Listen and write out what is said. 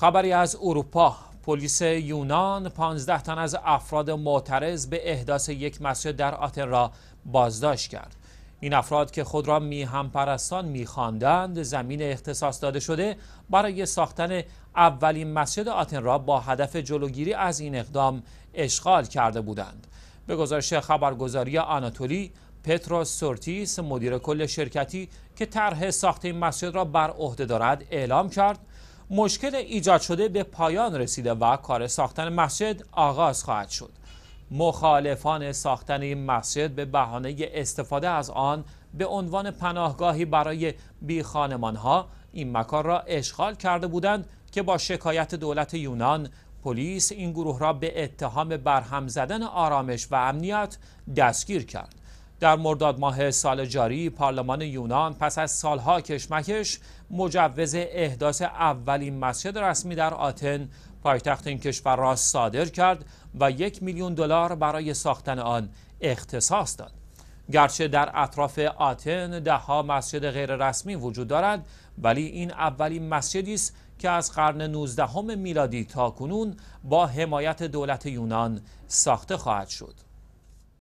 خبری از اروپا پلیس یونان 15 تن از افراد معترض به احداث یک مسجد در آتن را بازداشت کرد این افراد که خود را میهم پرستان میخواندند زمین اختصاص داده شده برای ساختن اولین مسجد آتن را با هدف جلوگیری از این اقدام اشغال کرده بودند به گزارش خبرگزاری آناتولی پترو سورتیس مدیر کل شرکتی که طرح ساخت این مسجد را بر عهده دارد اعلام کرد مشکل ایجاد شده به پایان رسیده و کار ساختن مسجد آغاز خواهد شد مخالفان ساختن این مسجد به بهانه استفاده از آن به عنوان پناهگاهی برای بی ها این مکان را اشغال کرده بودند که با شکایت دولت یونان پلیس این گروه را به اتهام برهم زدن آرامش و امنیت دستگیر کرد در مرداد ماه سال جاری پارلمان یونان پس از سالها کشمکش مجوز احداث اولین مسجد رسمی در آتن پایتخت این کشور را صادر کرد و یک میلیون دلار برای ساختن آن اختصاص داد گرچه در اطراف آتن دهها مسجد غیررسمی وجود دارد ولی این اولین مسجدی است که از قرن 19 میلادی تا کنون با حمایت دولت یونان ساخته خواهد شد